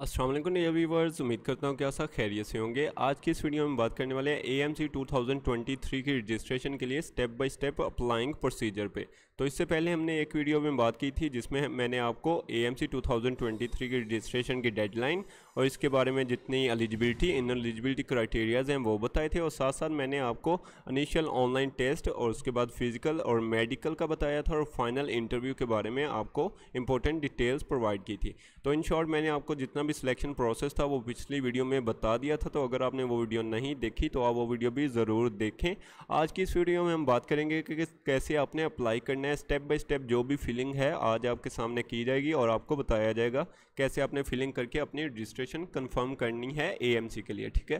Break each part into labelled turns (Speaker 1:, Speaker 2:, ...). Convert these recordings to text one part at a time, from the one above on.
Speaker 1: असल नया वीवर्स उम्मीद करता हूँ कि आसा खैरियत से होंगे आज की इस वीडियो में बात करने वाले हैं A M C two thousand twenty three की रजिस्ट्रेशन के लिए step by step applying procedure पे तो इससे पहले हमने एक वीडियो में बात की थी जिसमें मैंने आपको A M C two thousand twenty three की रजिस्ट्रेशन की डेडलाइन और इसके बारे में जितनी एलिजिबिलिटी इन एलिजिबिलिटी क्राइटेरियाज़ हैं वो बताए थे और साथ साथ मैंने आपको इनिशियल ऑनलाइन टेस्ट और उसके बाद फिज़िकल और मेडिकल का बताया था और फाइनल इंटरव्यू के बारे में आपको इंपॉर्टेंट डिटेल्स प्रोवाइड की थी तो इन शॉर्ट मैंने आपको जितना भी सिलेक्शन प्रोसेस था वो पिछली वीडियो में बता दिया था तो अगर आपने वो वीडियो नहीं देखी तो आप वो वीडियो भी ज़रूर देखें आज की इस वीडियो में हम बात करेंगे कि कैसे आपने अप्लाई करना है स्टेप बाय स्टेप जो भी फिलिंग है आज आपके सामने की जाएगी और आपको बताया जाएगा कैसे आपने फिलिंग करके अपनी रजिस्ट्रेशन रिजर्वेशन कंफर्म करनी है एएमसी के लिए ठीक है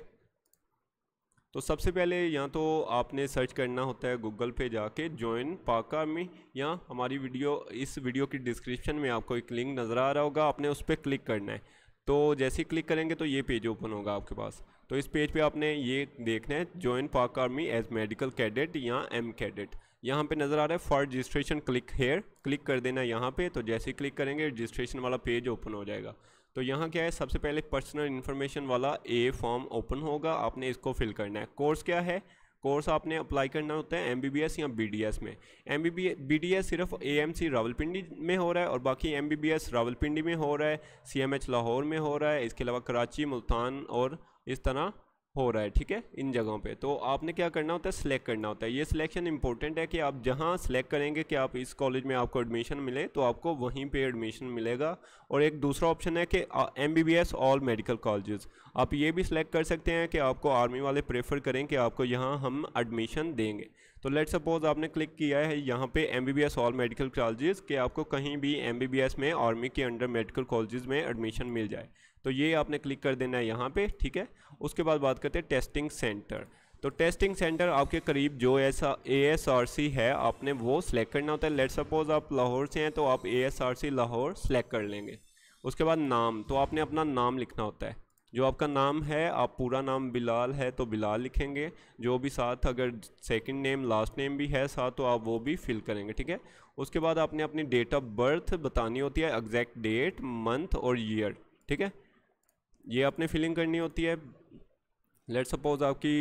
Speaker 1: तो सबसे पहले या तो आपने सर्च करना होता है गूगल पे जाके ज्वाइन पाका में या हमारी वीडियो इस वीडियो की डिस्क्रिप्शन में आपको एक लिंक नज़र आ रहा होगा आपने उस पर क्लिक करना है तो जैसे ही क्लिक करेंगे तो ये पेज ओपन होगा आपके पास तो इस पेज पे आपने ये देखना है join Pak army as medical cadet या एम कैडेट यहाँ पे नज़र आ रहा है for registration click here click कर देना यहाँ पे तो जैसे ही क्लिक करेंगे रजिस्ट्रेशन वाला पेज ओपन हो जाएगा तो यहाँ क्या है सबसे पहले पर्सनल इन्फॉर्मेशन वाला ए फॉर्म ओपन होगा आपने इसको फिल करना है कोर्स क्या है कोर्स आपने अप्लाई करना होता है एमबीबीएस या बीडीएस में एमबीबीएस बीडीएस सिर्फ एएमसी रावलपिंडी में हो रहा है और बाकी एमबीबीएस रावलपिंडी में हो रहा है सीएमएच लाहौर में हो रहा है इसके अलावा कराची मुल्तान और इस तरह हो रहा है ठीक है इन जगहों पे तो आपने क्या करना होता है सिलेक्ट करना होता है ये सिलेक्शन इंपॉर्टेंट है कि आप जहाँ सिलेक्ट करेंगे कि आप इस कॉलेज में आपको एडमिशन मिले तो आपको वहीं पे एडमिशन मिलेगा और एक दूसरा ऑप्शन है कि M B B S all medical colleges आप ये भी सिलेक्ट कर सकते हैं कि आपको आर्मी वाले प्रेफर करें कि आपको यहाँ हम एडमिशन देंगे तो लेट सपोज आपने क्लिक किया है यहाँ पे M B B S all medical colleges के आपको कहीं भी एम बी बी एस में आर्मी के अंडर मेडिकल कॉलेजेस में एडमिशन मिल जाए तो ये आपने क्लिक कर देना है यहाँ पे ठीक है उसके बाद बात करते हैं टेस्टिंग सेंटर तो टेस्टिंग सेंटर आपके करीब जो ऐसा ए एस आर सी है आपने वो सिलेक्ट करना होता है लेट सपोज आप लाहौर से हैं तो आप A S R C Lahore select कर लेंगे उसके बाद नाम तो आपने अपना नाम लिखना होता है जो आपका नाम है आप पूरा नाम बिलाल है तो बिलाल लिखेंगे जो भी साथ अगर सेकंड नेम लास्ट नेम भी है साथ तो आप वो भी फिल करेंगे ठीक है उसके बाद आपने अपनी डेट ऑफ बर्थ बतानी होती है एग्जैक्ट डेट मंथ और ईयर ठीक है ये आपने फिलिंग करनी होती है लेट सपोज आपकी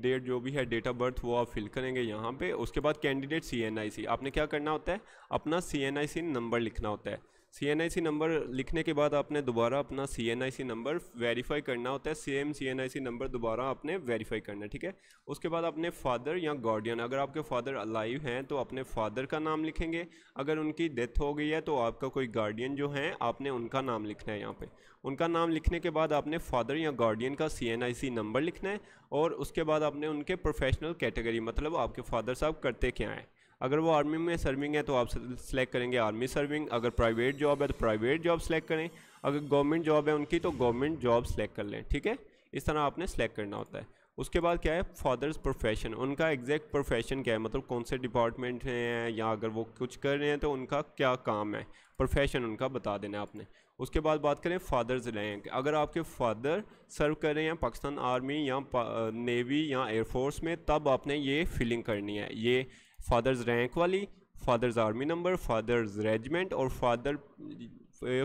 Speaker 1: डेट जो भी है डेट ऑफ बर्थ वो आप फिल करेंगे यहाँ पे उसके बाद कैंडिडेट सी एन आई सी आपने क्या करना होता है अपना सी एन आई सी नंबर लिखना होता है सी नंबर लिखने के बाद आपने दोबारा अपना सी नंबर वेरीफाई करना होता है सेम सी नंबर दोबारा आपने वेरीफाई करना है ठीक है उसके बाद अपने फादर या गार्डियन अगर आपके फादर अलाइव हैं तो अपने फादर का नाम लिखेंगे अगर उनकी डेथ हो गई है तो आपका कोई गार्डियन जो है आपने उनका नाम लिखना है यहाँ पर उनका नाम लिखने के बाद आपने फादर या गार्डियन का सी नंबर लिखना है और उसके बाद आपने उनके प्रोफेशनल कैटेगरी मतलब आपके फादर साहब करते क्या हैं अगर वो आर्मी में सर्विंग है तो आप सेलेक्ट करेंगे आर्मी सर्विंग अगर प्राइवेट जॉब है तो प्राइवेट जॉब सेलेक्ट करें अगर गवर्नमेंट जॉब है उनकी तो गवर्नमेंट जॉब सेलेक्ट कर लें ठीक है इस तरह आपने सेलेक्ट करना होता है उसके बाद क्या है फादर्स प्रोफेशन उनका एग्जैक्ट प्रोफेशन क्या है मतलब कौन से डिपार्टमेंट हैं या अगर वो कुछ कर रहे हैं तो उनका क्या काम है प्रोफेशन उनका बता देना आपने उसके बाद बात करें फादर्स रैंक अगर आपके फादर सर्व कर रहे हैं पाकिस्तान आर्मी या नेवी या एयरफोर्स में तब आपने ये फिलिंग करनी है ये फादर्स रैंक वाली father's army number father's regiment और फादर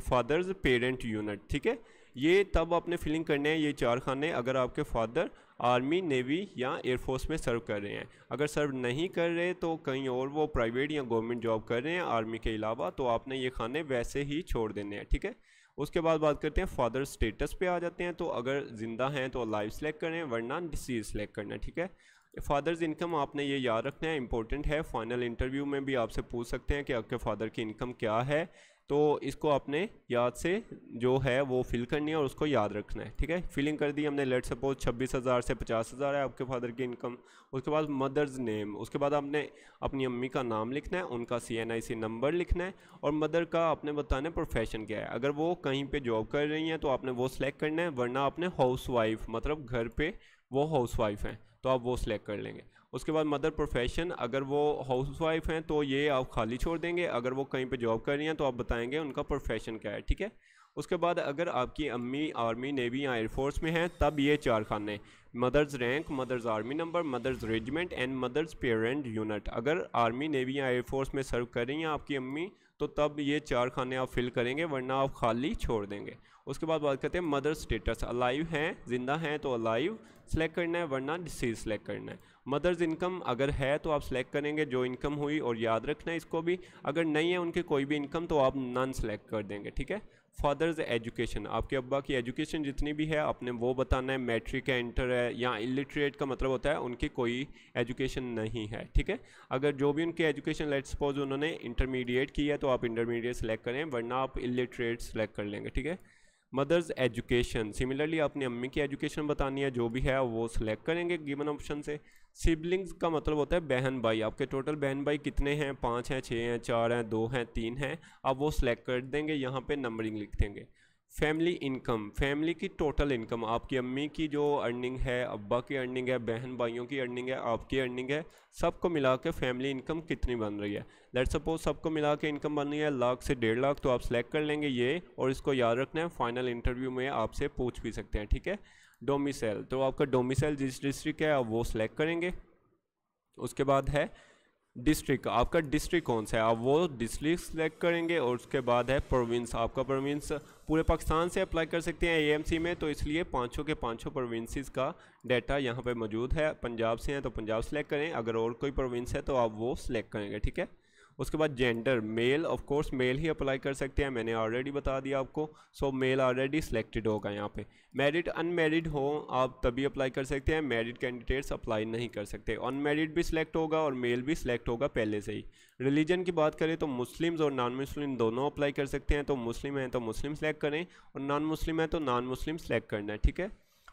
Speaker 1: फादर्स पेरेंट यूनिट ठीक है ये तब आपने फिलिंग करने हैं ये चार खाने अगर आपके फादर आर्मी नेवी या एयरफोर्स में सर्व कर रहे हैं अगर सर्व नहीं कर रहे तो कहीं और वो प्राइवेट या गवर्नमेंट जॉब कर रहे हैं आर्मी के अलावा तो आपने ये खाने वैसे ही छोड़ देने हैं ठीक है उसके बाद बात करते हैं फादर स्टेटस पे आ जाते हैं तो अगर ज़िंदा हैं तो लाइव सेलेक्ट करें वरना डिसीज़ सेलेक्ट करना ठीक है फादर्स इनकम आपने ये याद रखना है इंपॉर्टेंट है फाइनल इंटरव्यू में भी आपसे पूछ सकते हैं कि आपके फादर की इनकम क्या है तो इसको आपने याद से जो है वो फिल करनी है और उसको याद रखना है ठीक है फिलिंग कर दी हमने लेट सपोज छब्बीस हज़ार से पचास हज़ार है आपके फादर की इनकम उसके बाद मदर्स नेम उसके बाद आपने अपनी अम्मी का नाम लिखना है उनका सी एन आई सी नंबर लिखना है और मदर का आपने बताना है प्रोफेशन क्या है अगर वो कहीं पर जॉब कर रही हैं तो आपने वो सिलेक्ट करना है वरना आपने हाउस वाइफ मतलब घर पर वो हाउस वाइफ हैं तो आप वो सिलेक्ट कर लेंगे उसके बाद मदर प्रोफेशन अगर वो हाउस वाइफ हैं तो ये आप खाली छोड़ देंगे अगर वो कहीं पे जॉब कर रही हैं तो आप बताएंगे उनका प्रोफेशन क्या है ठीक है उसके बाद अगर आपकी अम्मी आर्मी नेवी या एयरफोर्स में हैं तब ये चार खाने mother's rank mother's army number mother's regiment and mother's parent unit अगर आर्मी नेवी या एयरफोर्स में सर्व कर रही हैं आपकी अम्मी तो तब ये चार खाने आप फिल करेंगे वरना आप खाली छोड़ देंगे उसके बाद बात करते हैं मदर स्टेटस अलाइव हैं जिंदा हैं तो अलाइव सेलेक्ट करना है वरना डिसीज सेलेक्ट करना है मदर्स इनकम अगर है तो आप सेलेक्ट करेंगे जो इनकम हुई और याद रखना है इसको भी अगर नहीं है उनके कोई भी इनकम तो आप नन सेलेक्ट कर देंगे ठीक है फादर्स एजुकेशन आपके अब्बा की एजुकेशन जितनी भी है आपने वो बताना है मैट्रिक है इंटर है या इलिटरेट का मतलब होता है उनकी कोई एजुकेशन नहीं है ठीक है अगर जो भी उनकी एजुकेशन लेट सपोज उन्होंने इंटरमीडिएट की है तो आप इंटरमीडिएट सेलेक्ट करें वरना आप इलिटरेट सेलेक्ट कर लेंगे ठीक है मदर्स एजुकेशन सिमिलरली आपने अम्मी की एजुकेशन बतानी है जो भी है वो सिलेक्ट करेंगे गिवन ऑप्शन से सिबलिंग्स का मतलब होता है बहन भाई आपके टोटल बहन भाई कितने हैं पाँच हैं छः हैं चार हैं दो हैं तीन हैं आप वो सिलेक्ट कर देंगे यहाँ पे नंबरिंग लिख देंगे फैमिली इनकम फैमिली की टोटल इनकम आपकी अम्मी की जो अर्निंग है अब्बा की अर्निंग है बहन भाइयों की अर्निंग है आपकी अर्निंग है सबको मिला के फैमिली इनकम कितनी बन रही है लेट सपोज सबको मिला के इनकम बन रही है लाख से डेढ़ लाख तो आप सेलेक्ट कर लेंगे ये और इसको याद रखना है फाइनल इंटरव्यू में आपसे पूछ भी सकते हैं ठीक है डोमिसल तो आपका डोमिसल जिस डिस्ट्रिक्ट है आप वो सेलेक्ट करेंगे उसके बाद है डिस्ट्रिक्ट आपका डिस्ट्रिक्ट कौन सा है आप वो डिस्ट्रिक्ट सेलेक्ट करेंगे और उसके बाद है प्रोविंस आपका प्रोविंस पूरे पाकिस्तान से अप्लाई कर सकते हैं ए में तो इसलिए पाँचों के पाँचों प्रोविंसेस का डाटा यहाँ पे मौजूद है पंजाब से हैं तो पंजाब सेलेक्ट करें अगर और कोई प्रोविंस है तो आप वो सिलेक्ट करेंगे ठीक है उसके बाद gender male of course male ही अप्लाई कर सकते हैं मैंने ऑलरेडी बता दिया आपको सो मेल ऑलरेडी सिलेक्टेड होगा यहाँ पे मेरिड अनमेरिड हो आप तभी अप्लाई कर सकते हैं मेरिड कैंडिडेट्स अप्लाई नहीं कर सकते अनमेरिड भी सिलेक्ट होगा और मेल भी सिलेक्ट होगा पहले से ही रिलीजन की बात करें तो मुस्लिम्स और नॉन मुस्लिम दोनों अप्लाई कर सकते हैं तो मुस्लिम हैं तो मुस्लिम सेलेक्ट करें और नॉन मुस्लिम है तो नॉन मुस्लिम सेलेक्ट करना है ठीक है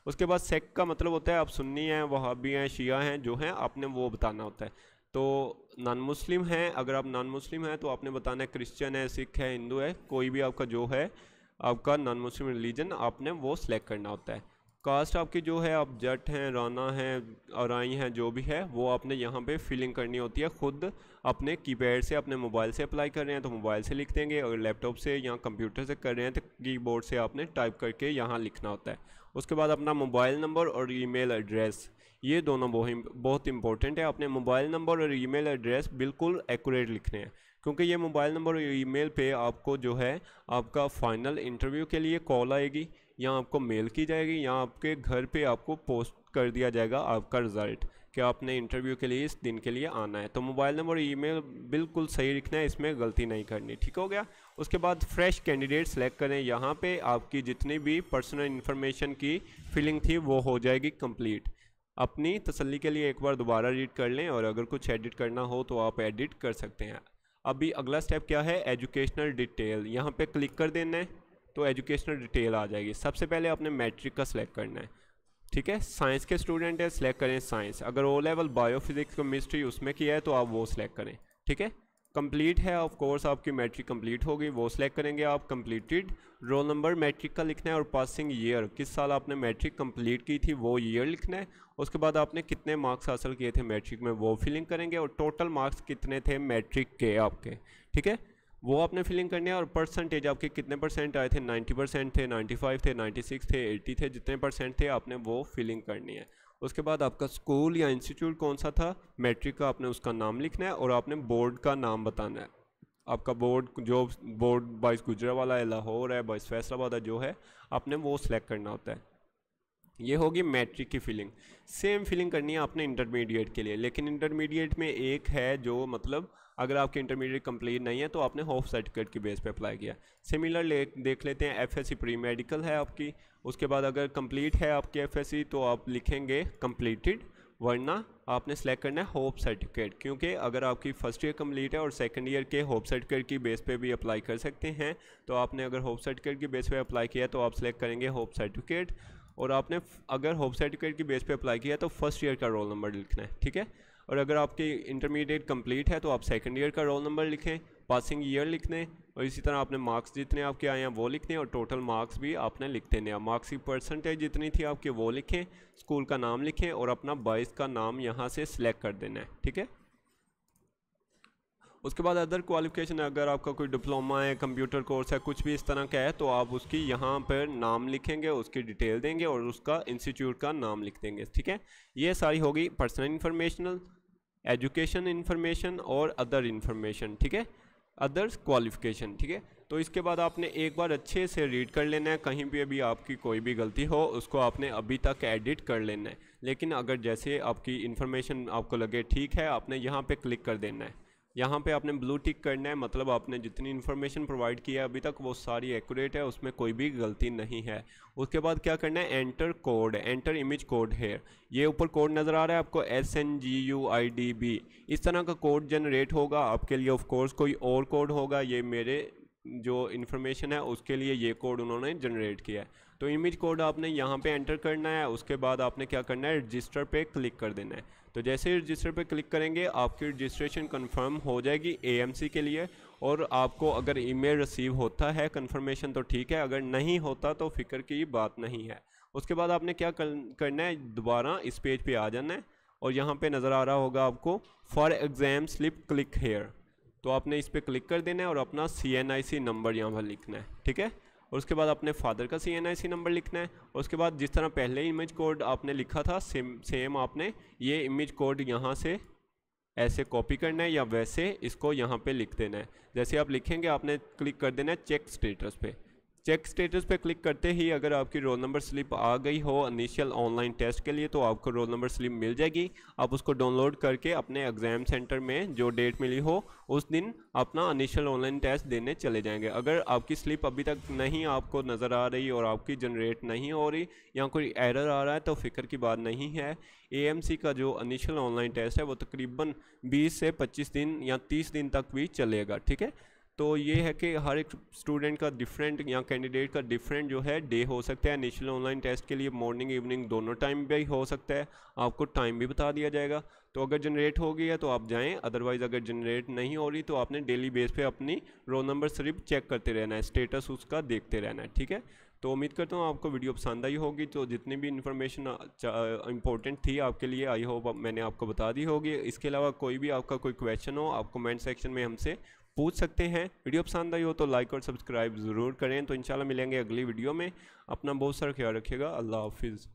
Speaker 1: उसके बाद सेक का मतलब होता है आप सुन्नी हैं वहाबी हैं शिया हैं जो हैं आपने वो बताना होता है तो नॉन मुस्लिम हैं अगर आप नॉन मुस्लिम हैं तो आपने बताना है क्रिश्चियन है सिख है हिंदू है कोई भी आपका जो है आपका नॉन मुस्लिम रिलीजन आपने वो सिलेक्ट करना होता है कास्ट आपकी जो है आप जट हैं राना हैं अराई हैं जो भी है वो आपने यहाँ पे फिलिंग करनी होती है ख़ुद अपने कीपैड से अपने मोबाइल से अप्लाई कर रहे हैं तो मोबाइल से लिख देंगे और लैपटॉप से या कंप्यूटर से कर रहे हैं तो कीबोर्ड से आपने टाइप करके यहाँ लिखना होता है उसके बाद अपना मोबाइल नंबर और ई एड्रेस ये दोनों बहुत इंपॉर्टेंट है अपने मोबाइल नंबर और ईमेल एड्रेस बिल्कुल एक्यूरेट लिखने हैं क्योंकि ये मोबाइल नंबर और ईमेल पे आपको जो है आपका फाइनल इंटरव्यू के लिए कॉल आएगी या आपको मेल की जाएगी या आपके घर पे आपको पोस्ट कर दिया जाएगा आपका रिज़ल्ट कि आपने इंटरव्यू के लिए इस दिन के लिए आना है तो मोबाइल नंबर और ईमेल बिल्कुल सही लिखना है इसमें गलती नहीं करनी ठीक हो गया उसके बाद फ्रेश कैंडिडेट सेलेक्ट करें यहाँ पे आपकी जितनी भी पर्सनल इन्फॉर्मेशन की फिलिंग थी वो हो जाएगी कंप्लीट अपनी तसल्ली के लिए एक बार दोबारा रीड कर लें और अगर कुछ एडिट करना हो तो आप एडिट कर सकते हैं अभी अगला स्टेप क्या है एजुकेशनल डिटेल यहाँ पे क्लिक कर देना है तो एजुकेशनल डिटेल आ जाएगी सबसे पहले आपने मैट्रिक का सिलेक्ट करना है ठीक है साइंस के स्टूडेंट है सिलेक्ट करें साइंस अगर ओ लेवल बायोफिजिक्स केमिस्ट्री उसमें किया है तो आप वो सिलेक्ट करें ठीक है कंप्लीट है ऑफ कोर्स आपकी मैट्रिक कंप्लीट होगी वो सिलेक्ट करेंगे आप कंप्लीटेड रोल नंबर मैट्रिक का लिखना है और पासिंग ईयर किस साल आपने मैट्रिक कंप्लीट की थी वो ईयर लिखना है उसके बाद आपने कितने मार्क्स हासिल किए थे मैट्रिक में वो फिलिंग करेंगे और टोटल मार्क्स कितने थे मैट्रिक के आपके ठीक है वो आपने फिलिंग करनी है और परसेंटेज आपके कितने परसेंट आए थे नाइन्टी परसेंट थे फाइव थे सिक्स थे एट्टी थे जितने परसेंट थे आपने वो फिलिंग करनी है उसके बाद आपका स्कूल या इंस्टीट्यूट कौन सा था मैट्रिक का आपने उसका नाम लिखना है और आपने बोर्ड का नाम बताना है आपका बोर्ड जो बोर्ड बाइस गुजरा वाला है लाहौर है बाइस फैसलाबाद है जो है आपने वो सिलेक्ट करना होता है ये होगी मैट्रिक की फीलिंग सेम फीलिंग करनी है आपने इंटरमीडिएट के लिए लेकिन इंटरमीडिएट में एक है जो मतलब अगर आपके इंटरमीडिएट कंप्लीट नहीं है तो आपने होफ सर्टिफिकेट की बेस पे अप्लाई किया सिमिलर ले देख लेते हैं एफएससी प्री मेडिकल है आपकी उसके बाद अगर कंप्लीट है आपकी एफएससी तो आप लिखेंगे कंप्लीटेड वरना आपने सेलेक्ट करना है होप सर्टिफिकेट क्योंकि अगर आपकी फर्स्ट ईयर कम्प्लीट है और सेकंड ईयर के होप सर्टिफिकेट की बेस पे भी अप्लाई कर सकते हैं तो आपने अगर होप सर्टिफिकेट की बेस पे अप्लाई किया तो आप सेलेक्ट करेंगे होप सर्टिफिकेट और आपने अगर होप सर्टिफिकेट की बेस पे अप्लाई किया तो फर्स्ट ईयर का रोल नंबर लिखना है ठीक है और अगर आपके इंटरमीडिएट कंप्लीट है तो आप सेकंड ईयर का रोल नंबर लिखें पासिंग ईयर लिख दें और इसी तरह आपने मार्क्स जितने आपके आए हैं वो लिख दें और टोटल मार्क्स भी आपने लिख देने हैं मार्क्स की परसेंटेज जितनी थी आपके वो लिखें स्कूल का नाम लिखें और अपना बॉयज़ का नाम यहाँ से सिलेक्ट कर देना है ठीक है उसके बाद अदर क्वालिफिकेशन अगर आपका कोई डिप्लोमा है कंप्यूटर कोर्स है कुछ भी इस तरह का है तो आप उसकी यहाँ पर नाम लिखेंगे उसकी डिटेल देंगे और उसका इंस्टीट्यूट का नाम लिख देंगे ठीक है ये सारी होगी पर्सनल इन्फॉर्मेशनल एजुकेशन इन्फॉर्मेशन और अदर इन्फॉर्मेशन ठीक है अदर्स क्वालिफिकेशन ठीक है तो इसके बाद आपने एक बार अच्छे से रीड कर लेना है कहीं भी अभी आपकी कोई भी गलती हो उसको आपने अभी तक एडिट कर लेना है लेकिन अगर जैसे आपकी इन्फॉर्मेशन आपको लगे ठीक है आपने यहाँ पे क्लिक कर देना है यहाँ पे आपने ब्लू टिक करना है मतलब आपने जितनी इन्फॉर्मेशन प्रोवाइड की है अभी तक वो सारी एक्यूरेट है उसमें कोई भी गलती नहीं है उसके बाद क्या करना है enter code enter image code है ये ऊपर कोड नज़र आ रहा है आपको S N G U I D B इस तरह का कोड जनरेट होगा आपके लिए ऑफ कोर्स कोई और कोड होगा ये मेरे जो इन्फॉर्मेशन है उसके लिए ये कोड उन्होंने जनरेट किया है तो इमेज कोड आपने यहाँ पे एंटर करना है उसके बाद आपने क्या करना है रजिस्टर पे क्लिक कर देना है तो जैसे ही रजिस्टर पर क्लिक करेंगे आपकी रजिस्ट्रेशन कंफर्म हो जाएगी ए के लिए और आपको अगर ईमेल रिसीव होता है कन्फर्मेशन तो ठीक है अगर नहीं होता तो फिक्र की बात नहीं है उसके बाद आपने क्या करना है दोबारा इस पेज पे आ जाना है और यहाँ पे नज़र आ रहा होगा आपको for exam slip click here तो आपने इस पर क्लिक कर देना है और अपना सी एन आई सी नंबर यहाँ पर लिखना है ठीक है और उसके बाद अपने फादर का सी एन आई सी नंबर लिखना है और उसके बाद जिस तरह पहले इमेज कोड आपने लिखा था सेम सेम आपने ये इमेज कोड यहाँ से ऐसे कॉपी करना है या वैसे इसको यहाँ पे लिख देना है जैसे आप लिखेंगे आपने क्लिक कर देना है चेक स्टेटस पे चेक स्टेटस पे क्लिक करते ही अगर आपकी रोल नंबर स्लिप आ गई हो इनिशियल ऑनलाइन टेस्ट के लिए तो आपको रोल नंबर स्लिप मिल जाएगी आप उसको डाउनलोड करके अपने एग्ज़ाम सेंटर में जो डेट मिली हो उस दिन अपना इनिशियल ऑनलाइन टेस्ट देने चले जाएंगे अगर आपकी स्लिप अभी तक नहीं आपको नज़र आ रही और आपकी जनरेट नहीं हो रही या कोई एरर आ रहा है तो फिक्र की बात नहीं है ए का जो इनिशियल ऑनलाइन टेस्ट है वो तकरीबन बीस से पच्चीस दिन या तीस दिन तक भी चलेगा ठीक है तो ये है कि हर एक स्टूडेंट का डिफरेंट या कैंडिडेट का डिफरेंट जो है डे हो सकता है नेशनल ऑनलाइन टेस्ट के लिए मॉर्निंग इवनिंग दोनों टाइम भी हो सकता है आपको टाइम भी बता दिया जाएगा तो अगर जनरेट हो गई है तो आप जाएं अदरवाइज़ अगर जनरेट नहीं हो रही तो आपने डेली बेस पे अपनी रोल नंबर सिर्फ चेक करते रहना है स्टेटस उसका देखते रहना है ठीक है तो उम्मीद करता हूँ आपको वीडियो पसंद आई होगी तो जितनी भी इन्फॉर्मेशन इंपॉर्टेंट थी आपके लिए आई होप मैंने आपको बता दी होगी इसके अलावा कोई भी आपका कोई क्वेश्चन हो आप कमेंट सेक्शन में हमसे पूछ सकते हैं वीडियो पसंद आई हो तो लाइक और सब्सक्राइब ज़रूर करें तो इंशाल्लाह मिलेंगे अगली वीडियो में अपना बहुत सारा ख्याल रखिएगा अल्लाह हाफिज़